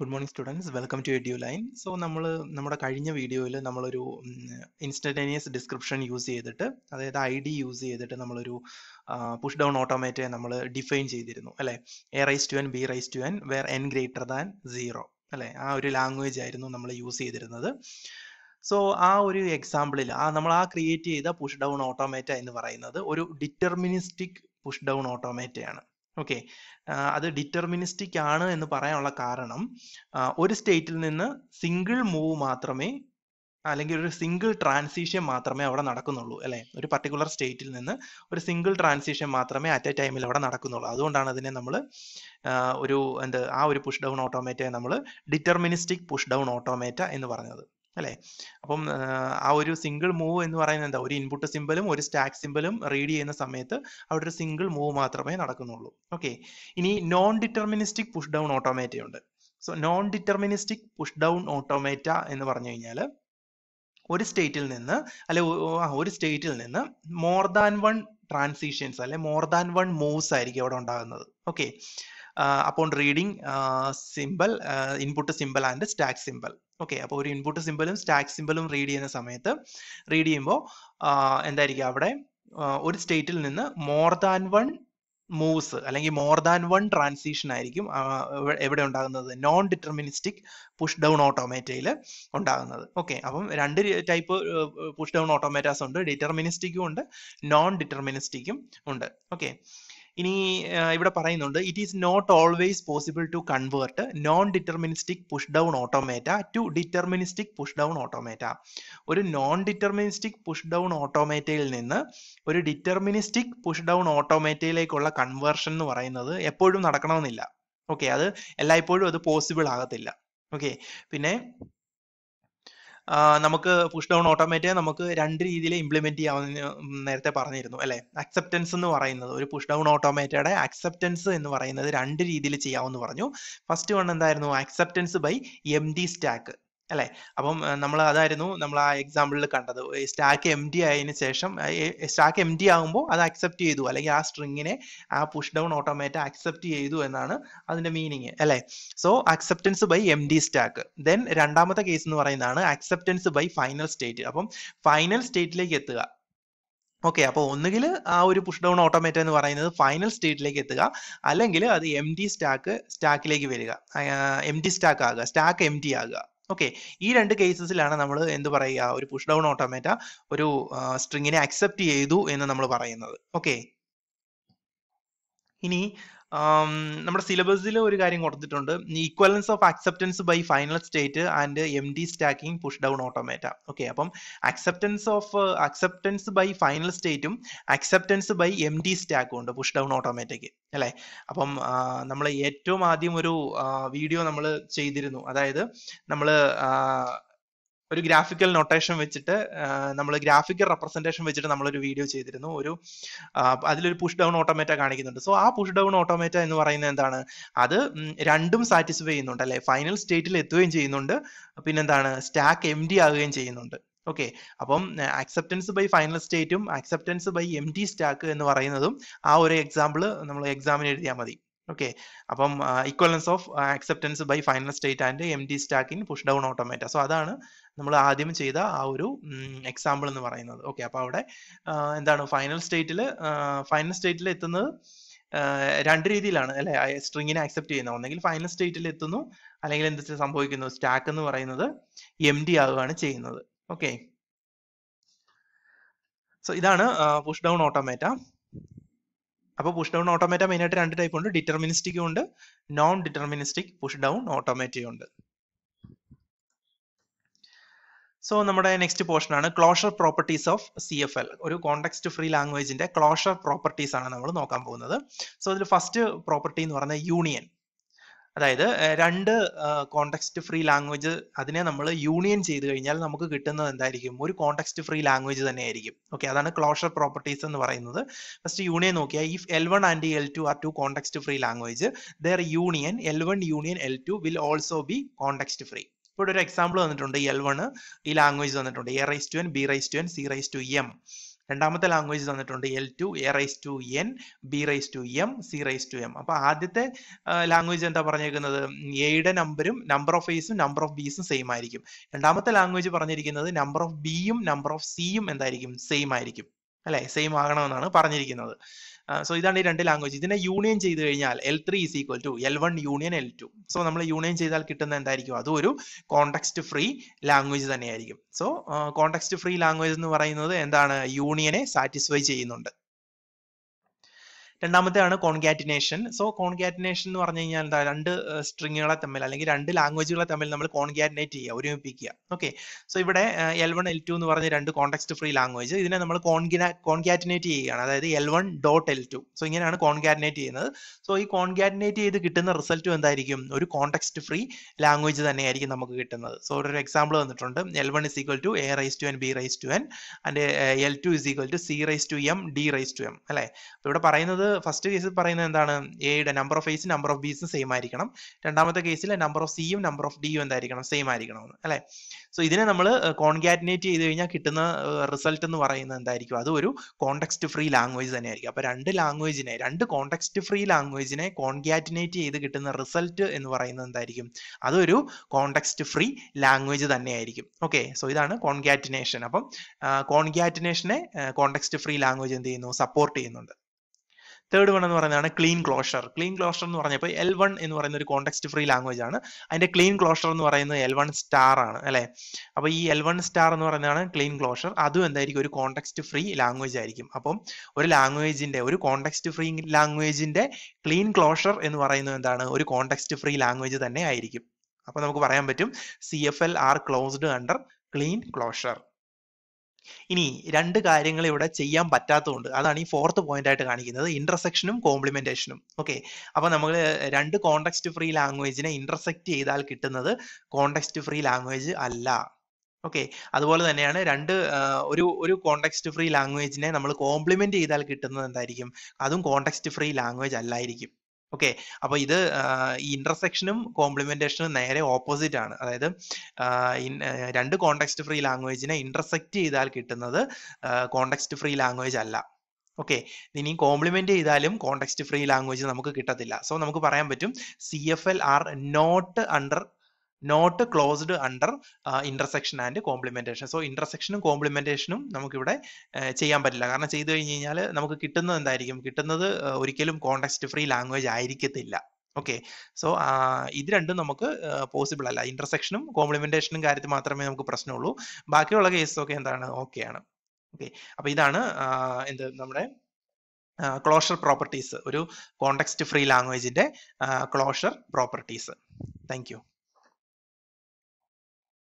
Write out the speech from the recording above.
good morning students welcome to Eduline so നമ്മൾ നമ്മുടെ കഴിഞ്ഞ വീഡിയോയിൽ നമ്മളൊരു ഇൻസ്റ്റന്റേനിയസ് ഡിസ്ക്രിപ്ഷൻ യൂസ് ചെയ്തിട്ട് അതായത് ഐ ഡി യൂസ് ചെയ്തിട്ട് നമ്മളൊരു പുഷ് ഡൗൺ ഓട്ടോമേറ്റെ നമ്മൾ ഡിഫൈൻ ചെയ്തിരുന്നു അല്ലേ a raise to N B raise to n where n greater than zero അല്ലേ ആ ഒരു ലാംഗ്വേജ് ആയിരുന്നു നമ്മൾ യൂസ് ചെയ്തിരുന്നത് സോ ആ ഒരു എക്സാമ്പിളിൽ ആ നമ്മൾ ആ ക്രിയേറ്റ് ചെയ്ത പുഷ് ഡൗൺ ഓട്ടോമേറ്റ എന്ന് പറയുന്നത് ഒരു ഡിറ്റർമിനിസ്റ്റിക് പുഷ് ഡൗൺ ഓട്ടോമേറ്റയാണ് ഓക്കെ അത് ഡിറ്റർമിനിസ്റ്റിക് ആണ് എന്ന് പറയാനുള്ള കാരണം ഒരു സ്റ്റേറ്റിൽ നിന്ന് സിംഗിൾ മൂവ് മാത്രമേ അല്ലെങ്കിൽ ഒരു സിംഗിൾ ട്രാൻസിഷൻ മാത്രമേ അവിടെ നടക്കുന്നുള്ളൂ അല്ലെ ഒരു പർട്ടിക്കുലർ സ്റ്റേറ്റിൽ നിന്ന് ഒരു സിംഗിൾ ട്രാൻസിഷൻ മാത്രമേ അറ്റ് എ ടൈമിൽ അവിടെ നടക്കുന്നുള്ളൂ അതുകൊണ്ടാണ് അതിനെ നമ്മൾ ഒരു എന്ത് ആ ഒരു പുഷ് ഡൗൺ ഓട്ടോമേറ്റയെ നമ്മൾ ഡിറ്റർമിനിസ്റ്റിക് പുഷ് ഡൗൺ ഓട്ടോമേറ്റ എന്ന് പറഞ്ഞത് അല്ലേ അപ്പം ആ ഒരു സിംഗിൾ മൂവ് എന്ന് പറയുന്നത് എന്താ ഒരു ഇൻപുട്ട് സിമ്പിളും ഒരു സ്റ്റാക്ക് സിമ്പിളും റീഡ് ചെയ്യുന്ന സമയത്ത് അവിടെ ഒരു സിംഗിൾ മൂവ് മാത്രമേ നടക്കുന്നുള്ളൂ ഓക്കെ ഇനി non deterministic push down automata ഉണ്ട് so non deterministic push down automata എന്ന് പറഞ്ഞു കഴിഞ്ഞാൽ ഒരു സ്റ്റേറ്റിൽ നിന്ന് അല്ലെ ഒരു സ്റ്റേറ്റിൽ നിന്ന് മോർ ദാൻ വൺ ട്രാൻസിഷൻസ് അല്ലെ മോർ ദാൻ വൺ മൂവ്സ് ആയിരിക്കും അവിടെ ഉണ്ടാകുന്നത് okay upon reading simple input simple and stack simple okay അപ്പോൾ ഒരു ഇൻപുട്ട് സിമ്പിളും സ്റ്റാക്ക് സിമ്പിളും റീഡ് ചെയ്യുന്ന സമയത്ത് റീഡ് ചെയ്യുമ്പോൾ എന്തായിരിക്കും അവിടെ ഒരു സ്റ്റേറ്റിൽ നിന്ന് മോർ ദാൻ വൺ മൂവ്സ് അല്ലെങ്കിൽ മോർ ദാൻ വൺ ട്രാൻസിഷൻ ആയിരിക്കും എവിടെ ഉണ്ടാകുന്നത് നോൺ ഡിറ്റർമിനിസ്റ്റിക് പുഷ് ഡൗൺ ഓട്ടോമേറ്റയിൽ ഉണ്ടാകുന്നത് ഓക്കെ അപ്പം രണ്ട് ടൈപ്പ് പുഷ് ഡൗൺ ഓട്ടോമേറ്റാസ് ഉണ്ട് ഡിറ്റർമിനിസ്റ്റിക്കും ഉണ്ട് നോൺ ഡിറ്റർമിനിസ്റ്റിക്കും ഉണ്ട് ഓക്കെ ഇനി ഇവിടെ പറയുന്നുണ്ട് it is not always possible to convert non deterministic push down automata to deterministic push down automata ഒരു നോൺ ഡിറ്റർമിനിസ്റ്റിക് പുഷ് ഡൗൺ ഓട്ടോമേറ്റയിൽ നിന്ന് ഒരു ഡിറ്റർമിനിസ്റ്റിക് പുഷ് ഡൗൺ ഓട്ടോമേറ്റയിലേക്കുള്ള കൺവേർഷൻ എന്ന് പറയുന്നത് എപ്പോഴും നടക്കണമെന്നില്ല ഓക്കെ അത് എല്ലായ്പ്പോഴും അത് പോസിബിൾ ആകത്തില്ല ഓക്കെ പിന്നെ നമുക്ക് പുഷ് ഡൗൺ ഓട്ടോമേറ്റ് നമുക്ക് രണ്ട് രീതിയിൽ ഇംപ്ലിമെന്റ് ചെയ്യാമെന്ന് നേരത്തെ പറഞ്ഞിരുന്നു അല്ലെ അക്സെപ്റ്റൻസ് എന്ന് പറയുന്നത് ഒരു പുഷ് ഡൗൺ ഓട്ടോമേറ്റയുടെ അക്സെപ്റ്റൻസ് എന്ന് പറയുന്നത് രണ്ട് രീതിയിൽ ചെയ്യാമെന്ന് പറഞ്ഞു ഫസ്റ്റ് വൺ എന്തായിരുന്നു acceptance by empty stack അല്ലെ അപ്പം നമ്മൾ അതായിരുന്നു നമ്മൾ ആ എക്സാമ്പിളിൽ കണ്ടത് സ്റ്റാക്ക് എം ഡി ആയതിനു ശേഷം സ്റ്റാക്ക് എം ഡി ആകുമ്പോൾ അത് അക്സെപ്റ്റ് ചെയ്തു അല്ലെങ്കിൽ ആ സ്ട്രിങ്ങിനെ ആ പുഷ് ഡൗൺ ഓട്ടോമാറ്റിക് അക്സെപ്റ്റ് ചെയ്തു എന്നാണ് അതിന്റെ മീനിങ് അല്ലെ so acceptance by empty stack then രണ്ടാമത്തെ കേസ് എന്ന് പറയുന്നതാണ് അക്സെപ്റ്റൻസ് ബൈ ഫൈനൽ സ്റ്റേറ്റ് അപ്പം ഫൈനൽ സ്റ്റേറ്റിലേക്ക് എത്തുക ഓക്കെ അപ്പോൾ ഒന്നുകിൽ ആ ഒരു പുഷ് ഡൗൺ ഓട്ടോമേറ്റ് എന്ന് പറയുന്നത് ഫൈനൽ സ്റ്റേറ്റിലേക്ക് എത്തുക അല്ലെങ്കിൽ അത് എം ഡി സ്റ്റാക്ക് സ്റ്റാക്കിലേക്ക് വരിക എം ഡി സ്റ്റാക്ക് ആകുക സ്റ്റാക്ക് എം ഡി ആകുക ഓക്കെ ഈ രണ്ട് കേസസിലാണ് നമ്മൾ എന്ത് പറയുക ഒരു പുഷ് ഡൗൺ ഓട്ടോമേറ്റ ഒരു സ്ട്രിങ്ങിനെ അക്സെപ്റ്റ് ചെയ്തു എന്ന് നമ്മൾ പറയുന്നത് ഓക്കെ ഇനി നമ്മുടെ സിലബസിൽ ഒരു കാര്യം കൊടുത്തിട്ടുണ്ട് equivalence of acceptance by final state and empty stacking push down automata okay അപ്പം acceptance of acceptance by final സ്റ്റേറ്റും അക്സെപ്റ്റൻസ് ബൈ എം ഡി സ്റ്റാക്കും ഉണ്ട് പുഷ് ഡൗൺ ഓട്ടോമേറ്റയ്ക്ക് അല്ലേ അപ്പം നമ്മൾ ഏറ്റവും ആദ്യം ഒരു വീഡിയോ നമ്മൾ ചെയ്തിരുന്നു അതായത് നമ്മൾ ഒരു ഗ്രാഫിക്കൽ നൊട്ടേഷൻ വെച്ചിട്ട് നമ്മൾ ഗ്രാഫിക്കൽ റെപ്രസെൻറ്റേഷൻ വെച്ചിട്ട് നമ്മളൊരു വീഡിയോ ചെയ്തിരുന്നു ഒരു അതിലൊരു പുഷ് ഡൗൺ ഓട്ടോമേറ്റ കാണിക്കുന്നുണ്ട് സോ ആ പുഷ് ഡൗൺ ഓട്ടോമേറ്റ എന്ന് പറയുന്നത് എന്താണ് അത് രണ്ടും സാറ്റിസ്ഫൈ ചെയ്യുന്നുണ്ട് അല്ലെ ഫൈനൽ സ്റ്റേറ്റിൽ എത്തുകയും ചെയ്യുന്നുണ്ട് പിന്നെന്താണ് സ്റ്റാക്ക് എം ഡി ആകുകയും ചെയ്യുന്നുണ്ട് ഓക്കെ അപ്പം അക്സെപ്റ്റൻസ് ബൈ ഫൈനൽ സ്റ്റേറ്റും acceptance by empty stack എന്ന് പറയുന്നതും ആ ഒരു എക്സാമ്പിൾ നമ്മൾ എക്സാമിന് എഴുതിയാൽ മതി ഓക്കെ അപ്പം equivalence of acceptance by final state and empty stack in push down automata so അതാണ് നമ്മൾ ആദ്യം ചെയ്ത ആ ഒരു എക്സാമ്പിൾ എന്ന് പറയുന്നത് ഓക്കെ അപ്പോൾ അവിടെ എന്താണ് ഫൈനൽ സ്റ്റേറ്റിൽ ഫൈനൽ സ്റ്റേറ്റിൽ എത്തുന്നത് രണ്ട് രീതിയിലാണ് അല്ലെ സ്ട്രിങ്ങിനെ ആക്സെപ്റ്റ് ചെയ്യുന്നത് ഒന്നെങ്കിൽ ഫൈനൽ സ്റ്റേറ്റിൽ എത്തുന്നു അല്ലെങ്കിൽ എന്ത് സംഭവിക്കുന്നു സ്റ്റാക്ക് എന്ന് പറയുന്നത് എം ഡി ആവുകയാണ് ചെയ്യുന്നത് ഓക്കെ സോ ഇതാണ് പുഷ് ഡൗൺ ഓട്ടോമാറ്റ അപ്പോൾ പുഷ് ഡൗൺ ഓട്ടോമാറ്റ മെയിനായിട്ട് രണ്ട് ടൈപ്പ് ഉണ്ട് ഡിറ്റർമിനിസ്റ്റിക്കും ഉണ്ട് non deterministic push down automatic ഉണ്ട് സോ നമ്മുടെ നെക്സ്റ്റ് പോർഷൻ ആണ് closure properties of C F L ഒരു കോണ്ടെക്സ്റ്റ് ഫ്രീ ലാംഗ്വേജിന്റെ ക്ലോഷർ പ്രോപ്പർട്ടീസ് ആണ് നമ്മൾ നോക്കാൻ പോകുന്നത് സോ ഇതിൽ ഫസ്റ്റ് പ്രോപ്പർട്ടി എന്ന് പറഞ്ഞാൽ യൂണിയൻ അതായത് രണ്ട് കോണ്ടെക്സ്റ്റ് ഫ്രീ ലാംഗ്വേജ് അതിനെ നമ്മൾ യൂണിയൻ ചെയ്ത് കഴിഞ്ഞാൽ നമുക്ക് കിട്ടുന്നത് എന്തായിരിക്കും ഒരു കോണ്ടെക്സ്റ്റ് ഫ്രീ ലാംഗ്വേജ് തന്നെ ആയിരിക്കും ഓക്കെ അതാണ് ക്ലോഷർ പ്രോപ്പർട്ടീസ് എന്ന് പറയുന്നത് ഫസ്റ്റ് യൂണിയൻ നോക്കിയാൽ if L one and L two are two context free language then union L one union L two will also be context free ഇവിടെ ഒരു example തന്നിട്ടുണ്ട് L one ഈ language തന്നിട്ടുണ്ട് A raise to N B raise to N C raise to M രണ്ടാമത്തെ language തന്നിട്ടുണ്ട് L two A raise to N B raise to M C raise to M അപ്പൊ ആദ്യത്തെ language എന്താ പറഞ്ഞിരിക്കുന്നത് എയുടെ നമ്പരും നമ്പർ ഓഫ് എയ്സും നമ്പർ ഓഫ് ബീസും സെയിം ആയിരിക്കും രണ്ടാമത്തെ ലാംഗ്വേജ് പറഞ്ഞിരിക്കുന്നത് നമ്പർ ഓഫ് ബിയും നമ്പർ ഓഫ് സിയും എന്തായിരിക്കും സെയിം ആയിരിക്കും അല്ലെ സെയിം ആകണമെന്നാണ് പറഞ്ഞിരിക്കുന്നത് സോ ഇതാണ് ഈ രണ്ട് ലാംഗ്വേജ് ഇതിനെ യൂണിയൻ ചെയ്ത് കഴിഞ്ഞാൽ L three is equal to L one union L two so നമ്മൾ യൂണിയൻ ചെയ്താൽ കിട്ടുന്ന എന്തായിരിക്കും അതും ഒരു കോണ്ടെക്സ്റ്റ് ഫ്രീ ലാംഗ്വേജ് തന്നെയായിരിക്കും സോ കോണ്ടെക്സ്റ്റ് ഫ്രീ ലാംഗ്വേജ് എന്ന് പറയുന്നത് എന്താണ് യൂണിയനെ സാറ്റിസ്ഫൈ ചെയ്യുന്നുണ്ട് രണ്ടാമത്തെയാണ് കോൺഗാറ്റിനേഷൻ സോ കോൺഗാറ്റിനേഷൻ എന്ന് പറഞ്ഞു കഴിഞ്ഞാൽ എന്താ രണ്ട് സ്ട്രിങ്ങുകളെ തമ്മിൽ അല്ലെങ്കിൽ രണ്ട് ലാംഗ്വേജുകളെ തമ്മിൽ നമ്മൾ കോൺഗാറ്റിനേറ്റ് ചെയ്യുക ഒരുമിപ്പിക്കുക ഓക്കെ സോ ഇവിടെ എൽ വൺ എൽ ടു എന്ന് പറഞ്ഞ രണ്ട് കോൺടെക്സ്റ്റ് ഫ്രീ ലാംഗ്വേജ് ഇതിനെ നമ്മൾ കോൺഗിന കോൺഗാറ്റിനേറ്റ് ചെയ്യുകയാണ് അതായത് L one dot L two so ഇങ്ങനെയാണ് കോൺഗാറ്റിനേറ്റ് ചെയ്യുന്നത് സോ ഈ കോൺഗാറ്റിനേറ്റ് ചെയ്ത് കിട്ടുന്ന റിസൾട്ടും എന്തായിരിക്കും ഒരു കോൺടെക്സ്റ്റ് ഫ്രീ ലാംഗ്വേജ് തന്നെയായിരിക്കും നമുക്ക് കിട്ടുന്നത് സോ ഒരു എക്സാമ്പിൾ തന്നിട്ടുണ്ട് L one is equal to A raise to N B raise to N and L two is equal to C raise to M D raise to M അല്ലേ ഇവിടെ പറയുന്നത് first കേസിൽ പറയുന്നത് എന്താണ് എയുടെ number of A's number of ബീസും same ആയിരിക്കണം രണ്ടാമത്തെ കേസിൽ നമ്പർ ഓഫ് സിയും നമ്പർ ഓഫ് ഡിയും എന്തായിരിക്കണം സെയിം ആയിരിക്കണം അല്ലെ സോ ഇതിനെ നമ്മൾ കോൺഗാറ്റിനേറ്റ് ചെയ്ത് കഴിഞ്ഞാൽ കിട്ടുന്ന റിസൾട്ട് എന്ന് പറയുന്നത് എന്തായിരിക്കും അത് ഒരു കോണ്ടെക്സ്റ്റ് ഫ്രീ ലാംഗ്വേജ് തന്നെയായിരിക്കും അപ്പൊ രണ്ട് ലാംഗ്വേജിനെ രണ്ട് കോണ്ടെക്സ്റ്റ് ഫ്രീ ലാംഗ്വേജിനെ കോൺഗാറ്റിനേറ്റ് ചെയ്ത് കിട്ടുന്ന റിസൾട്ട് എന്ന് പറയുന്നത് എന്തായിരിക്കും അതൊരു കോണ്ടെക്സ്റ്റ് ഫ്രീ ലാംഗ്വേജ് തന്നെയായിരിക്കും ഓക്കെ സോ ഇതാണ് കോൺഗാറ്റിനേഷൻ അപ്പം കോൺഗാറ്റിനേഷനെ കോണ്ടെക്സ്റ്റ് ഫ്രീ ലാംഗ്വേജ് എന്ത് ചെയ്യുന്നു സപ്പോർട്ട് ചെയ്യുന്നുണ്ട് തേർഡ് വൺ എന്ന് പറയുന്നതാണ് ക്ലീൻ ക്ലോഷർ ക്ലീൻ ക്ലോഷർ എന്ന് പറഞ്ഞപ്പോൾ എൽ വൺ എന്ന് പറയുന്ന ഒരു കോണ്ടെക്സ്റ്റ് ഫ്രീ ലാംഗ്വേജ് ആണ് അതിന്റെ ക്ലീൻ ക്ലോഷർ എന്ന് പറയുന്നത് എൽ വൺ സ്റ്റാർ ആണ് അല്ലെ അപ്പോൾ ഈ എൽ വൺ സ്റ്റാർ എന്ന് പറയുന്നതാണ് ക്ലീൻ ക്ലോഷർ അതും എന്തായിരിക്കും ഒരു കോണ്ടെക്സ്റ്റ് ഫ്രീ ലാംഗ്വേജ് ആയിരിക്കും അപ്പം ഒരു ലാംഗ്വേജിന്റെ ഒരു കോണ്ടെക്സ്റ്റ് ഫ്രീ ലാംഗ്വേജിന്റെ ക്ലീൻ ക്ലോഷർ എന്ന് പറയുന്നത് എന്താണ് ഒരു കോണ്ടെക്സ്റ്റ് ഫ്രീ ലാംഗ്വേജ് തന്നെ ആയിരിക്കും അപ്പോൾ നമുക്ക് പറയാൻ പറ്റും C F L are closed under Kleene closure ഇനി രണ്ട് കാര്യങ്ങൾ ഇവിടെ ചെയ്യാൻ പറ്റാത്തതുകൊണ്ട് അതാണ് ഈ ഫോർത്ത് പോയിന്റ് ആയിട്ട് കാണിക്കുന്നത് ഇന്റർസെക്ഷനും കോംപ്ലിമെന്റേഷനും ഓക്കെ അപ്പോൾ നമ്മൾ രണ്ട് കോണ്ടെക്സ്റ്റ് ഫ്രീ ലാംഗ്വേജിനെ ഇന്റർസെക്ട് ചെയ്താൽ കിട്ടുന്നത് കോണ്ടെക്സ്റ്റ് ഫ്രീ ലാംഗ്വേജ് അല്ല ഓക്കെ അതുപോലെ തന്നെയാണ് രണ്ട് ഒരു ഒരു കോണ്ടെക്സ്റ്റ് ഫ്രീ ലാംഗ്വേജിനെ നമ്മൾ കോംപ്ലിമെന്റ് ചെയ്താൽ കിട്ടുന്നത് എന്തായിരിക്കും അതും കോണ്ടെക്സ്റ്റ് ഫ്രീ ലാംഗ്വേജ് അല്ലായിരിക്കും ഓക്കെ അപ്പൊ ഇത് ഈ ഇന്റർസെക്ഷനും കോംപ്ലിമെന്റേഷനും നേരെ ഓപ്പോസിറ്റ് ആണ് അതായത് രണ്ട് കോണ്ടെക്സ്റ്റ് ഫ്രീ ലാംഗ്വേജിനെ ഇന്റർസെക്റ്റ് ചെയ്താൽ കിട്ടുന്നത് കോണ്ടെക്സ്റ്റ് ഫ്രീ ലാംഗ്വേജ് അല്ല ഓക്കെ ഇനി കോംപ്ലിമെന്റ് ചെയ്താലും കോണ്ടെക്സ്റ്റ് ഫ്രീ ലാംഗ്വേജ് നമുക്ക് കിട്ടത്തില്ല സോ നമുക്ക് പറയാൻ പറ്റും C F L are not under not closed under intersection and complementation so ഇന്റർസെക്ഷനും കോംപ്ലിമെന്റേഷനും നമുക്കിവിടെ ചെയ്യാൻ പറ്റില്ല കാരണം ചെയ്തു കഴിഞ്ഞ് കഴിഞ്ഞാൽ നമുക്ക് കിട്ടുന്നത് എന്തായിരിക്കും കിട്ടുന്നത് ഒരിക്കലും കോണ്ടെക്സ്റ്റ് ഫ്രീ ലാംഗ്വേജ് ആയിരിക്കത്തില്ല ഓക്കെ സോ ഇത് രണ്ടും നമുക്ക് പോസിബിൾ അല്ല ഇന്റർസെക്ഷനും കോംപ്ലിമെന്റേഷനും കാര്യത്തിൽ മാത്രമേ നമുക്ക് പ്രശ്നമുള്ളൂ ബാക്കിയുള്ള കേസൊക്കെ എന്താണ് ഓക്കെ ആണ് ഓക്കെ അപ്പൊ ഇതാണ് എന്ത് നമ്മുടെ ക്ലോഷർ പ്രോപ്പർട്ടീസ് ഒരു കോണ്ടെക്സ്റ്റ് ഫ്രീ ലാംഗ്വേജിന്റെ ക്ലോഷർ പ്രോപ്പർട്ടീസ് താങ്ക്